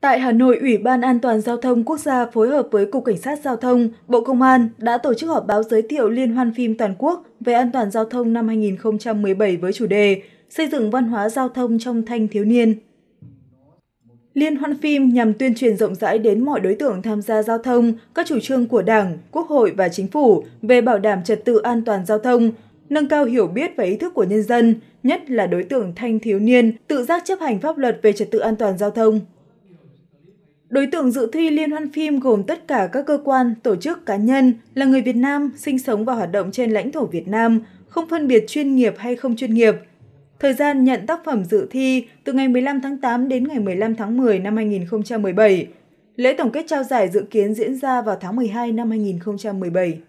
Tại Hà Nội, Ủy ban An toàn Giao thông Quốc gia phối hợp với Cục Cảnh sát Giao thông, Bộ Công an đã tổ chức họp báo giới thiệu Liên hoan phim toàn quốc về an toàn giao thông năm 2017 với chủ đề Xây dựng văn hóa giao thông trong thanh thiếu niên. Liên hoan phim nhằm tuyên truyền rộng rãi đến mọi đối tượng tham gia giao thông các chủ trương của Đảng, Quốc hội và Chính phủ về bảo đảm trật tự an toàn giao thông, nâng cao hiểu biết và ý thức của nhân dân, nhất là đối tượng thanh thiếu niên tự giác chấp hành pháp luật về trật tự an toàn giao thông. Đối tượng dự thi liên hoan phim gồm tất cả các cơ quan, tổ chức, cá nhân là người Việt Nam sinh sống và hoạt động trên lãnh thổ Việt Nam, không phân biệt chuyên nghiệp hay không chuyên nghiệp. Thời gian nhận tác phẩm dự thi từ ngày 15 tháng 8 đến ngày 15 tháng 10 năm 2017. Lễ tổng kết trao giải dự kiến diễn ra vào tháng 12 năm 2017.